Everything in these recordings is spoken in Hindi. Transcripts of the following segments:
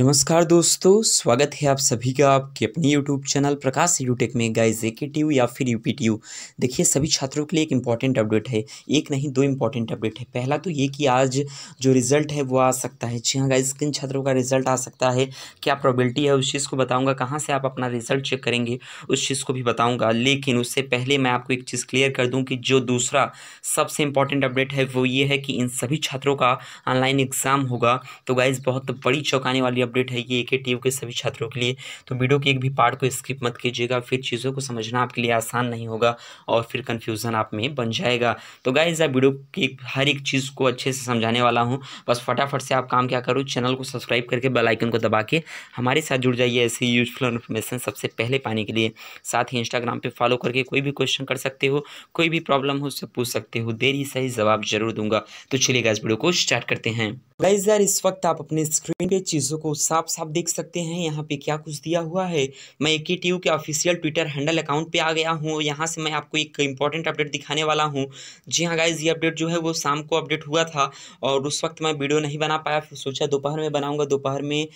नमस्कार दोस्तों स्वागत है आप सभी का आपके अपने यूट्यूब चैनल प्रकाश यूटेक में गाइज ए या फिर यू देखिए सभी छात्रों के लिए एक इम्पॉर्टेंट अपडेट है एक नहीं दो इम्पॉर्टेंट अपडेट है पहला तो ये कि आज जो रिजल्ट है वो आ सकता है जी हाँ गाइज किन छात्रों का रिजल्ट आ सकता है क्या प्रॉबिलिटी है उस चीज़ को बताऊँगा कहाँ से आप अपना रिजल्ट चेक करेंगे उस चीज़ को भी बताऊँगा लेकिन उससे पहले मैं आपको एक चीज़ क्लियर कर दूँ कि जो दूसरा सबसे इम्पॉर्टेंट अपडेट है वो ये है कि इन सभी छात्रों का ऑनलाइन एग्ज़ाम होगा तो गाइज़ बहुत बड़ी चौंकाने वाली अपडेट है ये एक ही के सभी छात्रों के लिए तो वीडियो के एक भी पार्ट को स्किप मत कीजिएगा फिर चीज़ों को समझना आपके लिए आसान नहीं होगा और फिर कन्फ्यूज़न आप में बन जाएगा तो गाइज आप वीडियो की हर एक चीज़ को अच्छे से समझाने वाला हूँ बस फटाफट से आप काम क्या करो चैनल को सब्सक्राइब करके बेलाइकन को दबा के हमारे साथ जुड़ जाइए ऐसी यूजफुल इन्फॉर्मेशन सबसे पहले पाने के लिए साथ ही इंस्टाग्राम पर फॉलो करके कोई भी क्वेश्चन कर सकते हो कोई भी प्रॉब्लम हो उससे पूछ सकते हो देरी सही जवाब जरूर दूंगा तो चलिए इस वीडियो को स्टार्ट करते हैं गाइज यार इस वक्त आप अपने स्क्रीन पे चीज़ों को साफ साफ देख सकते हैं यहाँ पे क्या कुछ दिया हुआ है मैं ए के ऑफिशियल ट्विटर हैंडल अकाउंट पे आ गया हूँ यहाँ से मैं आपको एक इंपॉर्टेंट अपडेट दिखाने वाला हूँ जी हाँ गाइज ये अपडेट जो है वो शाम को अपडेट हुआ था और उस वक्त मैं वीडियो नहीं बना पाया फिर सोचा दोपहर में बनाऊँगा दोपहर में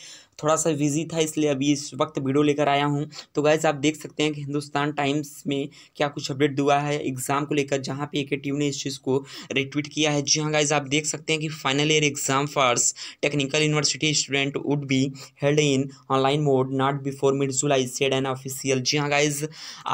थोड़ा सा बिजी था इसलिए अभी इस वक्त वीडियो लेकर आया हूँ तो गाइज आप देख सकते हैं कि हिंदुस्तान टाइम्स में क्या कुछ अपडेट हुआ है एग्ज़ाम को लेकर जहाँ पे एक टीम ने इस चीज़ को रिट्वीट किया है जी हाँ गाइज आप देख सकते हैं कि final year exam for technical university student would be held in online mode not before mid July said an official जी हाँ गाइज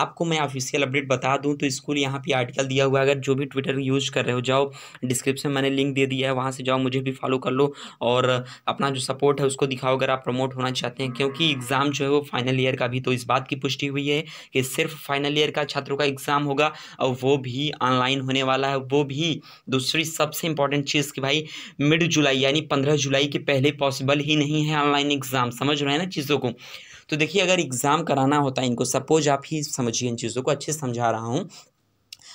आपको मैं ऑफिशियल अपडेट बता दूँ तो स्कूल यहाँ पर आर्टिकल दिया हुआ है अगर जो भी ट्विटर यूज़ कर रहे हो जाओ डिस्क्रिप्शन मैंने लिंक दे दिया है वहाँ से जाओ मुझे भी फॉलो कर लो और अपना जो सपोर्ट है उसको दिखाओ अगर आप प्रमोट होना चाहते हैं क्योंकि एग्ज़ाम जो है वो फाइनल ईयर का भी तो इस बात की पुष्टि हुई है कि सिर्फ फाइनल ईयर का छात्रों का एग्ज़ाम होगा और वो भी ऑनलाइन होने वाला है वो भी दूसरी सबसे इंपॉर्टेंट चीज़ कि भाई मिड जुलाई यानी पंद्रह जुलाई के पहले पॉसिबल ही नहीं है ऑनलाइन एग्ज़ाम समझ रहे हैं ना चीज़ों को तो देखिए अगर एग्ज़ाम कराना होता है इनको सपोज आप ही समझिए इन चीज़ों को अच्छे समझा रहा हूँ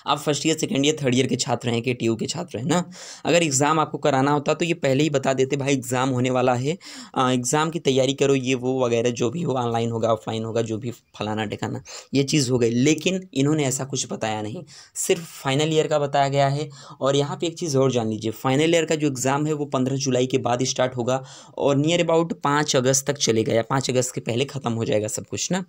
आप first year second year third year के छात्र हैं के टी के छात्र हैं ना अगर एग्ज़ाम आपको कराना होता तो ये पहले ही बता देते भाई एग्ज़ाम होने वाला है एग्ज़ाम की तैयारी करो ये वो वगैरह जो भी हो ऑनलाइन होगा ऑफलाइन होगा जो भी फलाना ढिकाना ये चीज़ हो गई लेकिन इन्होंने ऐसा कुछ बताया नहीं सिर्फ फाइनल ईयर का बताया गया है और यहाँ पर एक चीज़ और जान लीजिए फाइनल ईयर का जो एग्ज़ाम है वो पंद्रह जुलाई के बाद स्टार्ट होगा और नियर अबाउट पाँच अगस्त तक चलेगा या पाँच अगस्त के पहले ख़त्म हो जाएगा सब कुछ ना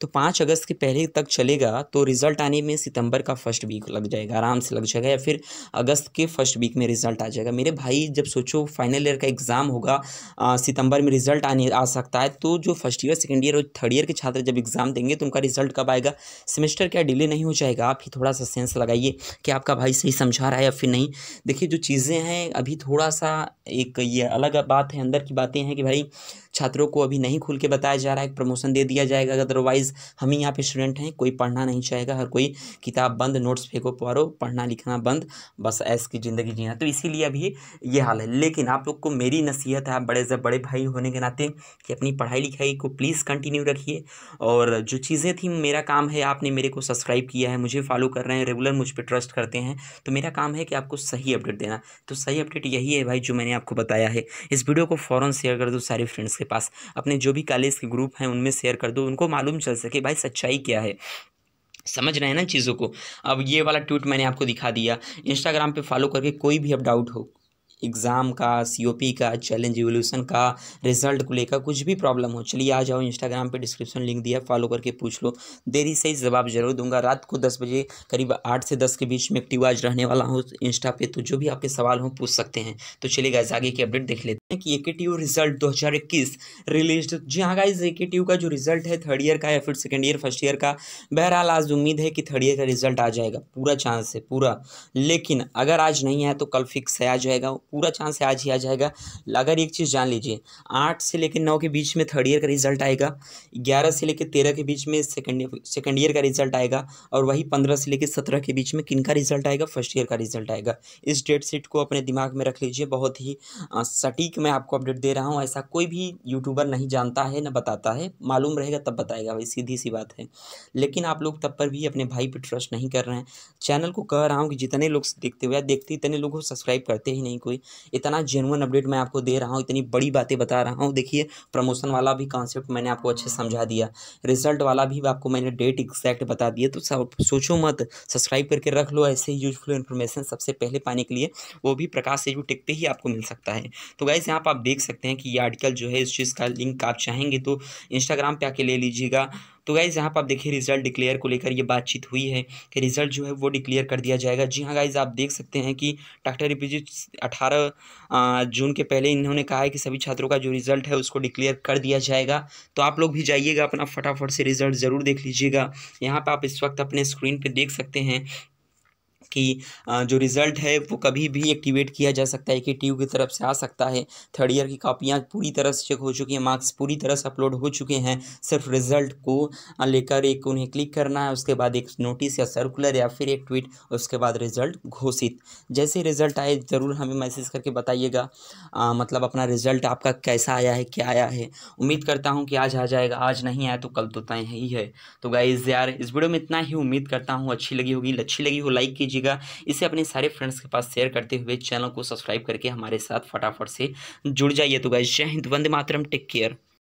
तो पाँच अगस्त के पहले तक चलेगा तो रिज़ल्ट आने में सितंबर का फर्स्ट वीक वीक लग जाएगा आराम से लग जाएगा या फिर अगस्त के फर्स्ट वीक में रिजल्ट आ जाएगा मेरे भाई जब सोचो फाइनल ईयर का एग्ज़ाम होगा आ, सितंबर में रिजल्ट आने आ सकता है तो जो फर्स्ट ईयर सेकेंड ईयर और थर्ड ईयर के छात्र जब एग्ज़ाम देंगे तो उनका रिजल्ट कब आएगा सेमेस्टर क्या डिले नहीं हो जाएगा आप ही थोड़ा सा सेंस लगाइए कि आपका भाई सही समझा रहा है या फिर नहीं देखिए जो चीज़ें हैं अभी थोड़ा सा एक ये अलग बात है अंदर की बातें हैं कि भाई छात्रों को अभी नहीं खुल के बताया जा रहा है प्रमोशन दे दिया जाएगा अदरवाइज़ हम ही यहाँ पे स्टूडेंट हैं कोई पढ़ना नहीं चाहेगा हर कोई किताब बंद नोट्स बस फेंको पारो पढ़ना लिखना बंद बस ऐस की ज़िंदगी जीना तो इसीलिए अभी ये हाल है लेकिन आप लोग को मेरी नसीहत है आप बड़े से बड़े भाई होने के नाते कि अपनी पढ़ाई लिखाई को प्लीज़ कंटिन्यू रखिए और जो चीज़ें थी मेरा काम है आपने मेरे को सब्सक्राइब किया है मुझे फॉलो कर रहे हैं रेगुलर मुझ पर ट्रस्ट करते हैं तो मेरा काम है कि आपको सही अपडेट देना तो सही अपडेट यही है भाई जो मैंने आपको बताया है इस वीडियो को फ़ौरन शेयर कर दो सारे फ्रेंड्स के पास अपने जो भी कॉलेज के ग्रुप हैं उनमें शेयर कर दो उनको मालूम चल सके भाई सच्चाई क्या है समझ रहे हैं ना चीज़ों को अब ये वाला ट्वीट मैंने आपको दिखा दिया इंस्टाग्राम पे फॉलो करके कोई भी अब डाउट हो एग्ज़ाम का सीओपी का चैलेंज एवोल्यूशन का रिजल्ट को लेकर कुछ भी प्रॉब्लम हो चलिए आ जाओ इंस्टाग्राम पे डिस्क्रिप्शन लिंक दिया फॉलो करके पूछ लो देरी से ही जवाब जरूर दूंगा रात को दस बजे करीब आठ से दस के बीच में एक्टिव आज रहने वाला हूँ इंस्टा पे तो जो भी आपके सवाल हों पूछ सकते हैं तो चलिए गैस आगे की अपडेट देख लेते हैं कि ए रिजल्ट 2021 रिलीज जी हाँ गाइज ए का जो रिजल्ट है थर्ड ईयर का या फिर सेकेंड ईयर फर्स्ट ईयर का बहरहाल आज उम्मीद है कि थर्ड ईयर का रिजल्ट आ जाएगा पूरा चांस है पूरा लेकिन अगर आज नहीं आया तो कल फिक्स है आ जाएगा पूरा चांस है आज ही आ जाएगा अगर एक चीज़ जान लीजिए आठ से लेकर नौ के बीच में थर्ड ईयर का रिजल्ट आएगा ग्यारह से लेकर तेरह के बीच में सेकेंड सेकेंड ईयर का रिजल्ट आएगा और वही पंद्रह से लेकर सत्रह के बीच में किन का रिजल्ट आएगा फर्स्ट ईयर का रिजल्ट आएगा इस डेट सीट को अपने दिमाग में रख लीजिए बहुत ही सटीक कि मैं आपको अपडेट दे रहा हूँ ऐसा कोई भी यूट्यूबर नहीं जानता है ना बताता है मालूम रहेगा तब बताएगा भाई सीधी सी बात है लेकिन आप लोग तब पर भी अपने भाई पर ट्रस्ट नहीं कर रहे हैं चैनल को कह रहा हूँ कि जितने लोग देखते हुए देखते इतने लोग सब्सक्राइब करते ही नहीं कोई इतना जेनुअन अपडेट मैं आपको दे रहा हूँ इतनी बड़ी बातें बता रहा हूँ देखिए प्रमोशन वाला भी कॉन्सेप्ट मैंने आपको अच्छे समझा दिया रिजल्ट वाला भी आपको मैंने डेट एग्जैक्ट बता दिया तो सोचो मत सब्सक्राइब करके रख लो ऐसे ही यूजफुल इन्फॉर्मेशन सबसे पहले पाने के लिए वो भी प्रकाश सेजू जो टिकते ही आपको मिल सकता है तो गाइज से आप पर आप देख सकते हैं कि ये आर्टिकल जो है इस चीज़ का लिंक आप चाहेंगे तो इंस्टाग्राम पे आके ले लीजिएगा तो गाइज़ यहाँ पर आप देखिए रिजल्ट डिक्लेयर को लेकर ये बातचीत हुई है कि रिजल्ट जो है वो डिक्लेयर कर दिया जाएगा जी हाँ गाइज़ आप देख सकते हैं कि डॉक्टर ए अठारह जून के पहले इन्होंने कहा है कि सभी छात्रों का जो रिजल्ट है उसको डिक्लेयर कर दिया जाएगा तो आप लोग भी जाइएगा अपना फटाफट से रिजल्ट ज़रूर देख लीजिएगा यहाँ पर आप इस वक्त अपने स्क्रीन पर देख सकते हैं कि जो रिज़ल्ट है वो कभी भी एक्टिवेट किया जा सकता है कि टी की तरफ से आ सकता है थर्ड ईयर की कापियाँ पूरी तरह से चेक हो चुकी हैं मार्क्स पूरी तरह से अपलोड हो चुके हैं सिर्फ रिज़ल्ट को लेकर एक उन्हें क्लिक करना है उसके बाद एक नोटिस या सर्कुलर या फिर एक ट्वीट उसके बाद रिज़ल्ट घोषित जैसे रिज़ल्ट आए ज़रूर हमें मैसेज करके बताइएगा मतलब अपना रिज़ल्ट आपका कैसा आया है क्या आया है उम्मीद करता हूँ कि आज आ जाएगा आज नहीं आया तो कल तो तय ही है तो गाइज यार इस वीडियो में इतना ही उम्मीद करता हूँ अच्छी लगी होगी अच्छी लगी हो लाइक कीजिए कीजिएगा इसे अपने सारे फ्रेंड्स के पास शेयर करते हुए चैनल को सब्सक्राइब करके हमारे साथ फटाफट से जुड़ जाइए तो गाइज जय हिंद वंदे मातरम टेक केयर